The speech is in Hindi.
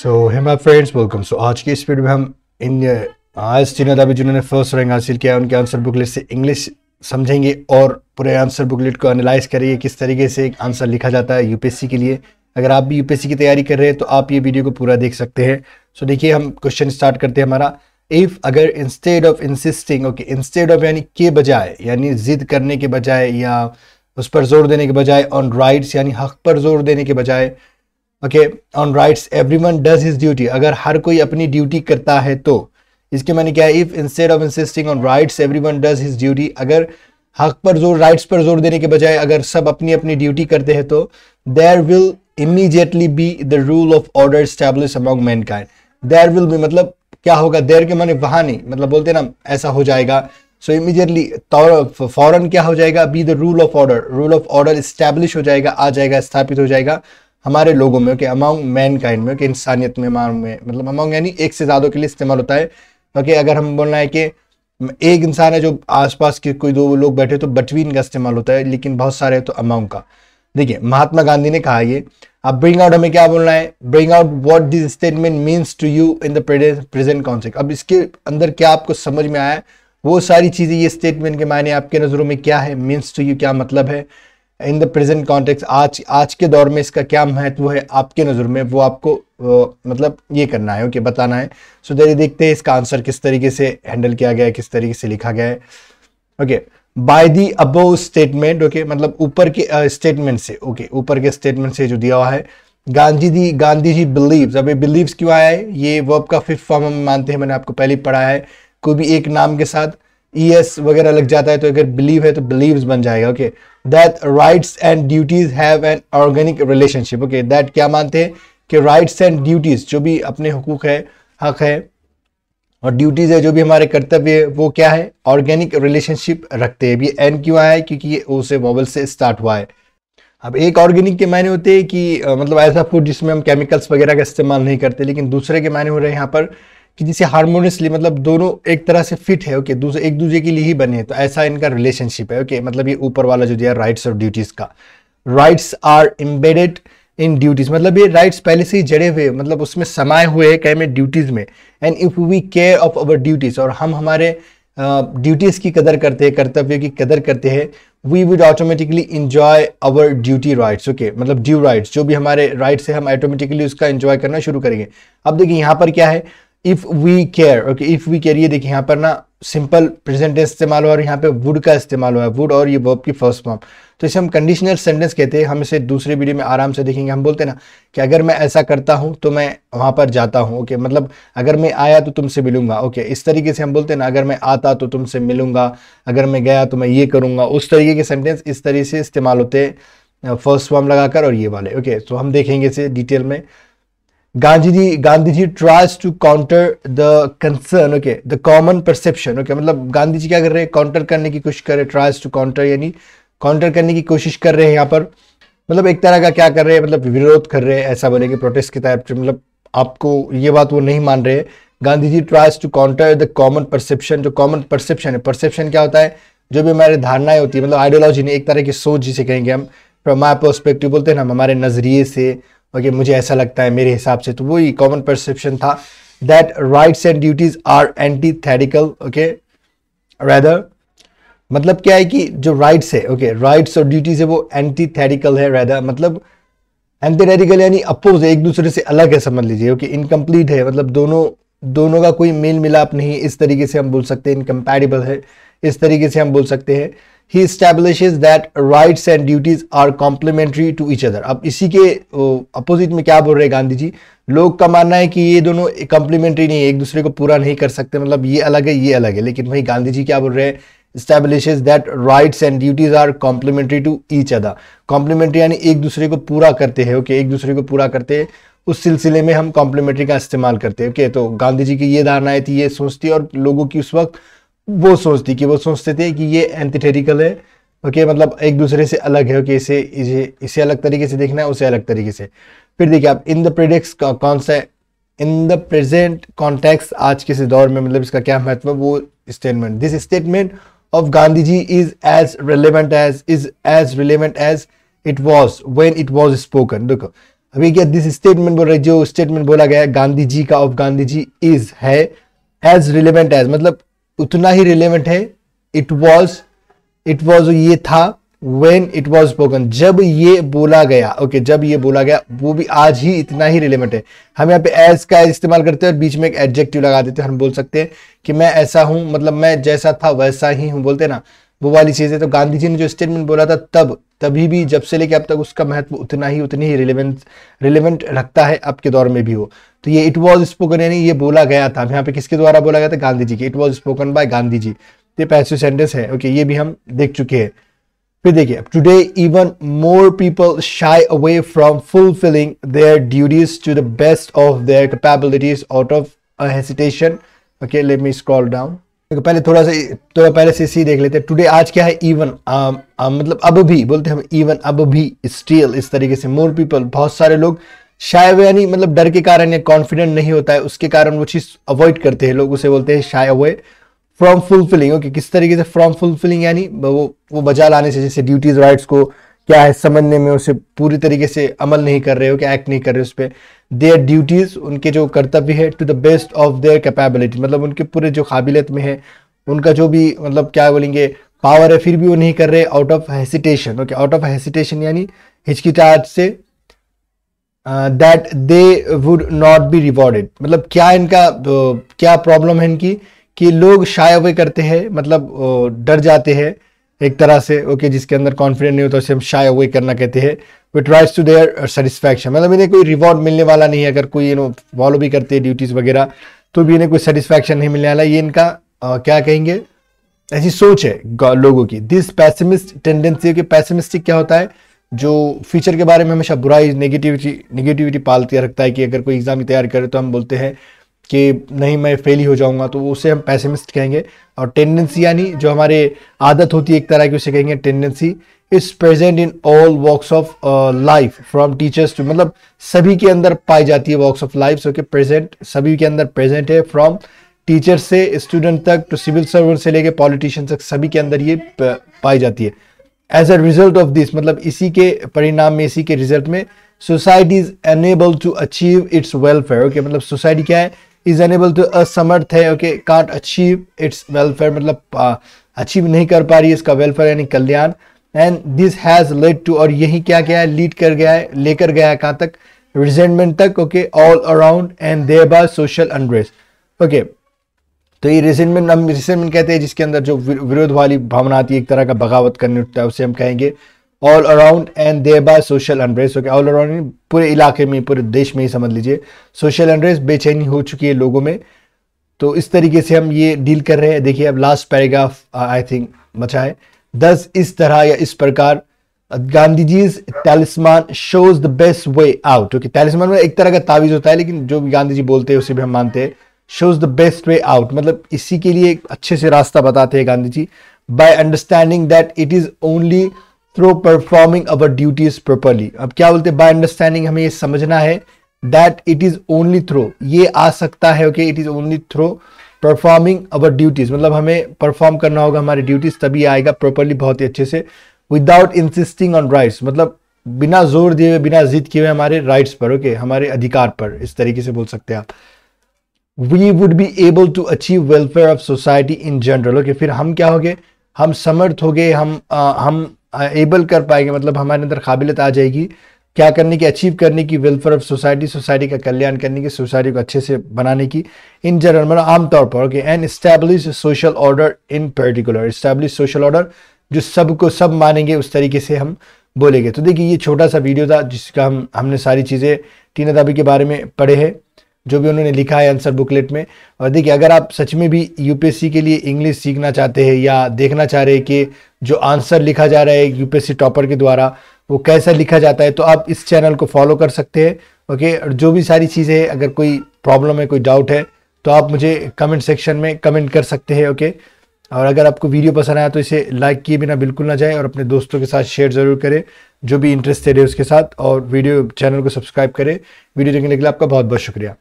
सो हेमा फ्रेंड्स वेलकम सो आज की इस वीडियो में हम इन uh, आज जिन अदाबी जिन्होंने फर्स्ट रैंक हासिल किया है उनके आंसर बुकलेट से इंग्लिश समझेंगे और पूरे आंसर बुकलेट को एनालाइज करेंगे किस तरीके से एक आंसर लिखा जाता है यूपीएससी के लिए अगर आप भी यूपीएससी की तैयारी कर रहे हैं तो आप ये वीडियो को पूरा देख सकते हैं सो देखिए हम क्वेश्चन स्टार्ट करते हैं हमारा इफ अगर instead of insisting okay instead of यानी के बजाय यानी जिद करने के बजाय या उस पर जोर देने के बजाय ऑन राइट्स यानी हक पर जोर देने के बजाय okay on rights everyone does his duty अगर हर कोई अपनी ड्यूटी करता है तो इसके मैंने क्या है if instead of insisting on rights everyone does his duty अगर हक पर जोर राइट्स पर जोर देने के बजाय अगर सब अपनी अपनी ड्यूटी करते हैं तो there will immediately be the rule of order establish among mankind there will be मतलब क्या होगा देर के माने वहां नहीं मतलब बोलते ना ऐसा हो जाएगा सो इमीजिएटली फॉरन क्या हो जाएगा be the rule of order rule of order establish हो जाएगा आ जाएगा स्थापित हो जाएगा हमारे लोगों में कि अमाउंग मैन काइंड में कि इंसानियत में मार में मतलब अमाउंग यानी एक से ज़्यादा के लिए इस्तेमाल होता है बाकी अगर हम बोलना है कि एक इंसान है जो आसपास के कोई दो लोग बैठे तो बटवीन का इस्तेमाल होता है लेकिन बहुत सारे तो अमाउंग का देखिए महात्मा गांधी ने कहा ये अब ब्रिंग आउट हमें क्या बोलना है bring out what this statement means to you in the present concept अब इसके अंदर क्या आपको समझ में आया वो सारी चीज़ें ये स्टेटमेंट के मायने आपके नज़रों में क्या है मीन्स टू यू क्या मतलब है इन द प्रेजेंट कॉन्टेक्स्ट आज आज के दौर में इसका क्या महत्व है आपके नज़र में वो आपको आ, मतलब ये करना है ओके okay, बताना है सो so, देखते हैं इसका आंसर किस तरीके से हैंडल किया गया है किस तरीके से लिखा गया है okay by the above statement okay मतलब ऊपर के स्टेटमेंट uh, से ओके okay, ऊपर के स्टेटमेंट से जो दिया हुआ है गांधी दी गांधी जी बिलीव अब ये क्यों आया है ये वर्ब का फिफ्थ फॉर्म हम मानते हैं मैंने आपको पहले पढ़ा है कोई भी एक नाम के साथ ई e एस वगैरह लग जाता है तो अगर बिलीव है तो बिलीव्स बन जाएगा okay that rights and duties have an organic relationship okay that क्या मानते हैं कि राइट्स एंड ड्यूटीज जो भी अपने हकूक है हक है और ड्यूटीज है जो भी हमारे कर्तव्य है वो क्या है ऑर्गेनिक रिलेशनशिप रखते हैं ये एन क्यों आया है क्योंकि ये ओ से वॉबल से स्टार्ट हुआ है अब एक ऑर्गेनिक के मायने होते हैं कि मतलब ऐसा फूड जिसमें हम केमिकल्स वगैरह का इस्तेमाल नहीं करते लेकिन दूसरे के मायने हो रहे हैं यहाँ पर कि जिसे हारमोनियसली मतलब दोनों एक तरह से फिट है ओके दूसरे एक दूसरे के लिए ही बने हैं तो ऐसा इनका रिलेशनशिप है ओके मतलब ये ऊपर वाला जो दिया राइट्स और ड्यूटीज का rights are embedded in duties मतलब ये राइट्स पहले से ही जड़े हुए मतलब उसमें समाये हुए हैं कैमे में ड्यूटीज में and if we care of our duties और हम हमारे ड्यूटीज uh, की कदर करते हैं कर्तव्य की कदर करते हैं we would automatically enjoy our duty rights okay मतलब ड्यू राइट्स जो भी हमारे राइट्स है हम ऑटोमेटिकली उसका इंजॉय करना शुरू करेंगे अब देखिए यहाँ पर क्या है if we care okay if we care ये देखिए यहाँ पर ना सिंपल प्रेजेंट टेंस इस्तेमाल हुआ और यहाँ पे वुड का इस्तेमाल हुआ है वुड और ये वर्ब की फर्स्ट फॉर्म तो इसे हम कंडीशनल सेंटेंस कहते हैं हम इसे दूसरे वीडियो में आराम से देखेंगे हम बोलते हैं ना कि अगर मैं ऐसा करता हूँ तो मैं वहाँ पर जाता हूँ ओके मतलब अगर मैं आया तो तुमसे मिलूंगा ओके इस तरीके से हम बोलते हैं ना अगर मैं आता तो तुमसे मिलूंगा अगर मैं गया तो मैं ये करूँगा उस तरीके के सेंटेंस इस तरीके से इस्तेमाल होते हैं फर्स्ट फॉर्म लगाकर और ये वाले ओके तो हम देखेंगे इसे डिटेल में Gandhi ji tries to counter the concern okay the common perception okay मतलब गांधी जी क्या कर रहे हैं काउंटर करने की कोशिश कर रहे हैं ट्राइज टू काउंटर यानी काउंटर करने की कोशिश कर रहे हैं यहाँ पर मतलब एक तरह का क्या कर रहे हैं मतलब विरोध कर रहे हैं ऐसा बोले कि प्रोटेस्ट के टाइप मतलब आपको ये बात वो नहीं मान रहे Gandhi ji tries to counter the common perception जो कॉमन परसेप्शन है परसेप्शन क्या होता है जो भी हमारे धारणाएं होती है मतलब आइडियोलॉजी नहीं एक तरह की सोच जिसे कहेंगे हम फ्रॉम माई परस्पेक्टिव बोलते हैं ना हमारे नज़रिए से ओके okay, मुझे ऐसा लगता है मेरे हिसाब से तो वही कॉमन परसेप्शन था that rights and duties are anti antithetical okay rather मतलब क्या है कि जो राइट्स है ओके राइट्स और ड्यूटीज है वो एंटी एंटीथेटिकल है रैदर मतलब एंटीथेटिकल यानी अपोज है एक दूसरे से अलग है समझ लीजिए ओके इनकम्प्लीट है मतलब दोनों दोनों का कोई मेल मिलाप नहीं इस तरीके से हम बोल सकते हैं इनकम्पैटिबल है इस तरीके से हम बोल सकते हैं he establishes that rights and duties are complementary to each other अब इसी के अपोजिट में क्या बोल रहे हैं गांधी जी लोग का मानना है कि ये दोनों कॉम्प्लीमेंट्री नहीं है एक दूसरे को पूरा नहीं कर सकते मतलब ये अलग है ये अलग है लेकिन वही गांधी जी क्या बोल रहे हैं establishes that rights and duties are complementary to each other complementary यानी एक दूसरे को पूरा करते हैं ओके okay? एक दूसरे को पूरा करते हैं उस सिलसिले में हम कॉम्प्लीमेंट्री का इस्तेमाल करते हैं ओके okay? तो गांधी जी की ये धारणाएं थी ये सोचती और लोगों की उस वक्त वो सोचती कि वो सोचते थे कि ये एंटीथेटिकल है ओके okay, मतलब एक दूसरे से अलग है ओके okay, इसे इसे इसे अलग तरीके से देखना है उसे अलग तरीके से फिर देखिए आप इन द प्रेडिक्स कौन सा इन द प्रेजेंट कॉन्टेक्स आज के दौर में मतलब इसका क्या महत्व है वो statement this statement of Gandhi ji is as relevant as is as relevant as it was when it was spoken देखो अभी क्या दिस स्टेटमेंट बोल रहे जो स्टेटमेंट बोला गया है गांधी जी का ऑफ गांधी जी इज है एज रिलेवेंट एज मतलब उतना ही रिलेवेंट है इट वॉज इट वॉज ये था वेन इट वॉज स्पोकन जब ये बोला गया ओके okay, जब ये बोला गया वो भी आज ही इतना ही रिलेवेंट है हम यहाँ पे एज का इस्तेमाल करते हैं और बीच में एक एडजेक्टिव लगा देते हैं हम बोल सकते हैं कि मैं ऐसा हूं मतलब मैं जैसा था वैसा ही हूं बोलते ना वो वाली चीज़ है तो गांधी जी ने जो स्टेटमेंट बोला था तब तभी भी जब से लेके अब तक उसका महत्व उतना ही उतनी ही रिलेवेंट रिलेवेंट रखता है अब के दौर में भी हो तो ये इट वॉज स्पोकन यानी ये बोला गया था यहाँ पे किसके द्वारा बोला गया था गांधी जी के it was spoken by Gandhi ji ये पैसिव सेंटेंस है ओके ये भी हम देख चुके हैं फिर देखिए अब today even more people shy away from fulfilling their duties to the best of their capabilities out of hesitation okay let me scroll down देखो पहले थोड़ा सा थोड़ा तो पहले से सी देख लेते हैं टुडे आज क्या है इवन um, um, मतलब अब भी बोलते हम इवन अब भी स्टील इस तरीके से मोर पीपल बहुत सारे लोग शाय यानी मतलब डर के कारण या कॉन्फिडेंट नहीं होता है उसके कारण वो चीज़ अवॉइड करते हैं लोग उसे बोलते हैं शाय हुए फ्रॉम फुलफिलिंग ओके किस तरीके से फ्रॉम फुलफिलिंग यानी वो वो बजा लाने से जैसे ड्यूटीज राइट्स को क्या है समझने में उसे पूरी तरीके से अमल नहीं कर रहे हो क्या एक्ट नहीं कर रहे उस पर देयर ड्यूटीज़ उनके जो कर्तव्य है to the best of their capability मतलब उनके पूरे जो काबिलियत में है उनका जो भी मतलब क्या बोलेंगे पावर है फिर भी वो नहीं कर रहे out of hesitation okay out of hesitation यानी हिचकिचाहट से that they would not be rewarded मतलब क्या इनका तो, क्या प्रॉब्लम है इनकी कि लोग शाय करते हैं मतलब uh, डर जाते हैं एक तरह से ओके okay, जिसके अंदर कॉन्फिडेंट नहीं होता उसे हम शाय अवे करना कहते हैं with rise to their satisfaction मतलब इन्हें कोई रिवॉर्ड मिलने वाला नहीं है अगर कोई यू नो फॉलो भी करते हैं ड्यूटीज़ वगैरह तो भी इन्हें कोई सेटिस्फैक्शन नहीं मिलने वाला ये इनका आ, uh, क्या कहेंगे ऐसी सोच है लोगों की दिस पैसमिस्ट टेंडेंसी कि पैसमिस्टिक क्या होता है जो फ्यूचर के बारे में हमेशा बुराई नेगेटिविटी नेगेटिविटी पालती रखता है कि अगर कोई एग्ज़ाम की तैयारी करे तो हम बोलते हैं कि नहीं मैं फेल ही हो जाऊंगा तो उसे हम पैसिमिस्ट कहेंगे और टेंडेंसी यानी जो हमारे आदत होती है एक तरह की उसे कहेंगे tendency is present in all walks of life from teachers to मतलब सभी के अंदर पाई जाती है वॉक्स ऑफ लाइफ सो के प्रेजेंट सभी के अंदर प्रेजेंट है फ्रॉम टीचर से स्टूडेंट तक टू सिविल सर्वेंट से लेके पॉलिटिशियन तक सभी के अंदर ये पाई जाती है as a result of this मतलब इसी के परिणाम में इसी के रिजल्ट में society is enable to achieve its welfare okay मतलब सोसाइटी क्या है इज अनेबल टू असमर्थ है okay can't achieve its welfare मतलब अचीव नहीं कर पा रही है इसका वेलफेयर यानी कल्याण and this has led to और यही क्या क्या है लीड कर गया है लेकर गया है कहां तक रिजेंटमेंट तक okay all around and thereby social unrest okay तो ये रिजेंटमेंट हम रिजेंटमेंट कहते हैं जिसके अंदर जो विरोध वाली भावना आती है एक तरह का बगावत करने उठता है उसे हम कहेंगे all around and thereby social unrest okay all around पूरे इलाके में पूरे देश में ही समझ लीजिए सोशल अनरेस्ट बेचैनी हो चुकी है लोगों में तो इस तरीके से हम ये डील कर रहे हैं देखिए अब लास्ट पैराग्राफ आई थिंक मचा है दस इस तरह या इस प्रकार Gandhi ji talisman shows the best way out okay talisman में एक तरह का तावीज होता है लेकिन जो भी गांधी जी बोलते हैं उसे भी हम मानते हैं shows the best way out मतलब इसी के लिए एक अच्छे से रास्ता बताते हैं Gandhi ji by understanding that it is only through performing our duties properly अब क्या बोलते हैं बाय अंडरस्टैंडिंग हमें ये समझना है that it is only through ये आ सकता है okay it is only through performing our duties मतलब हमें परफॉर्म करना होगा हमारी ड्यूटीज तभी आएगा प्रॉपरली बहुत ही अच्छे से विदाउट इंसिस्टिंग ऑन राइट्स मतलब बिना जोर दिए हुए बिना जिद किए हुए हमारे राइट्स पर ओके okay? हमारे अधिकार पर इस तरीके से बोल सकते हैं आप we would be able to achieve welfare of society in general okay फिर हम क्या हो गए हम समर्थ हो गए हम आ, हम एबल कर पाएंगे मतलब हमारे अंदर काबिलियत आ जाएगी क्या करने की अचीव करने की वेलफेयर ऑफ सोसाइटी सोसाइटी का कल्याण करने की सोसाइटी को अच्छे से बनाने की इन जनरल मतलब आमतौर पर okay and establish social order in particular establish social order जो सबको सब मानेंगे उस तरीके से हम बोलेंगे तो देखिए ये छोटा सा वीडियो था जिसका हम हमने सारी चीज़ें तीन अदाबी के बारे में पढ़े हैं जो भी उन्होंने लिखा है आंसर बुकलेट में और देखिए अगर आप सच में भी यूपीएससी के लिए इंग्लिश सीखना चाहते हैं या देखना चाह रहे हैं कि जो आंसर लिखा जा रहा है यूपीएससी टॉपर के द्वारा वो कैसा लिखा जाता है तो आप इस चैनल को फॉलो कर सकते हैं ओके और जो भी सारी चीज़ें अगर कोई प्रॉब्लम है कोई डाउट है तो आप मुझे कमेंट सेक्शन में कमेंट कर सकते हैं ओके और अगर आपको वीडियो पसंद आया तो इसे लाइक किए बिना बिल्कुल ना जाए और अपने दोस्तों के साथ शेयर ज़रूर करें जो भी इंटरेस्टेड है उसके साथ और वीडियो चैनल को सब्सक्राइब करें वीडियो देखने के लिए आपका बहुत बहुत शुक्रिया